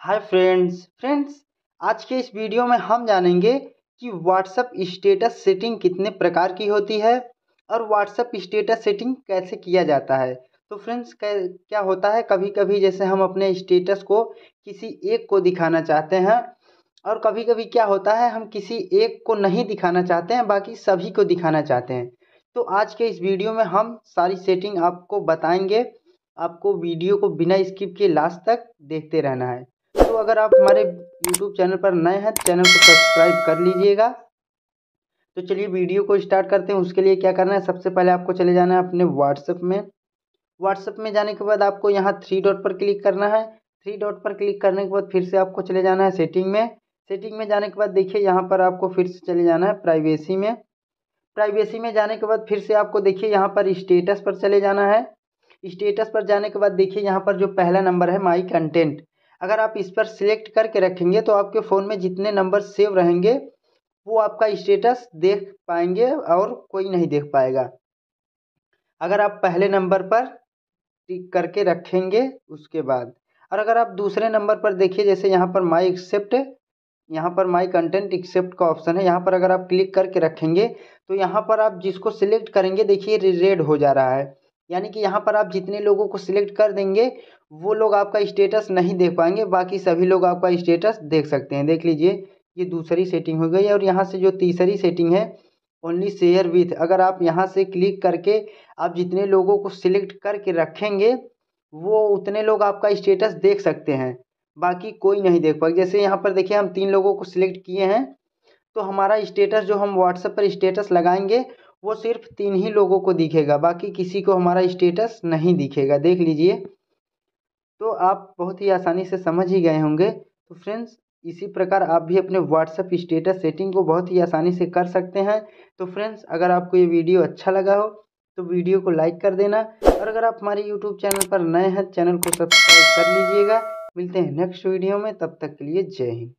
hi friends friends आज के इस वीडियो में हम जानेंगे कि व्हाट्सअप स्टेटस सेटिंग कितने प्रकार की होती है और व्हाट्सअप स्टेटस सेटिंग कैसे किया जाता है तो फ्रेंड्स क्या होता है कभी कभी जैसे हम अपने स्टेटस को किसी एक को दिखाना चाहते हैं और कभी कभी क्या होता है हम किसी एक को नहीं दिखाना चाहते हैं बाकी सभी को दिखाना चाहते हैं तो आज के इस वीडियो में हम सारी सेटिंग आपको बताएंगे आपको वीडियो को बिना स्किप किए लास्ट तक देखते रहना है अगर आप हमारे यूट्यूब चैनल पर नए हैं तो चैनल को सब्सक्राइब कर लीजिएगा तो चलिए वीडियो को स्टार्ट करते हैं उसके लिए क्या करना है सबसे पहले आपको चले जाना है अपने व्हाट्सएप में WhatsApp में जाने के बाद आपको यहाँ थ्री डॉट पर क्लिक करना है थ्री डॉट पर क्लिक करने के बाद फिर से आपको चले जाना है सेटिंग में सेटिंग में जाने के बाद देखिए यहाँ पर आपको फिर से चले जाना है प्राइवेसी में प्राइवेसी में जाने के बाद फिर से आपको देखिए यहाँ पर स्टेटस पर चले जाना है स्टेटस पर जाने के बाद देखिए यहाँ पर जो पहला नंबर है माई कंटेंट अगर आप इस पर सिलेक्ट करके रखेंगे तो आपके फ़ोन में जितने नंबर सेव रहेंगे वो आपका स्टेटस देख पाएंगे और कोई नहीं देख पाएगा अगर आप पहले नंबर पर टिक करके रखेंगे उसके बाद और अगर आप दूसरे नंबर पर देखिए जैसे यहाँ पर माई एक्सेप्ट यहाँ पर माई कंटेंट एक्सेप्ट का ऑप्शन है यहाँ पर अगर आप क्लिक करके रखेंगे तो यहाँ पर आप जिसको सिलेक्ट करेंगे देखिए रेड हो जा रहा है यानी कि यहाँ पर आप जितने लोगों को सिलेक्ट कर देंगे वो लोग आपका स्टेटस नहीं देख पाएंगे बाकी सभी लोग आपका स्टेटस देख सकते हैं देख लीजिए ये दूसरी सेटिंग हो गई और यहाँ से जो तीसरी सेटिंग है ओनली शेयर विथ अगर आप यहाँ से क्लिक करके आप जितने लोगों को सिलेक्ट करके रखेंगे वो उतने लोग आपका स्टेटस देख सकते हैं बाकी कोई नहीं देख पाएगा जैसे यहाँ पर देखिए हम तीन लोगों को सिलेक्ट किए हैं तो हमारा स्टेटस जो हम व्हाट्सएप पर स्टेटस लगाएंगे वो सिर्फ तीन ही लोगों को दिखेगा बाकी किसी को हमारा स्टेटस नहीं दिखेगा देख लीजिए तो आप बहुत ही आसानी से समझ ही गए होंगे तो फ्रेंड्स इसी प्रकार आप भी अपने व्हाट्सअप स्टेटस सेटिंग को बहुत ही आसानी से कर सकते हैं तो फ्रेंड्स अगर आपको ये वीडियो अच्छा लगा हो तो वीडियो को लाइक कर देना और अगर आप हमारे यूट्यूब चैनल पर नए हैं चैनल को सब्सक्राइब कर लीजिएगा मिलते हैं नेक्स्ट वीडियो में तब तक के लिए जय हिंद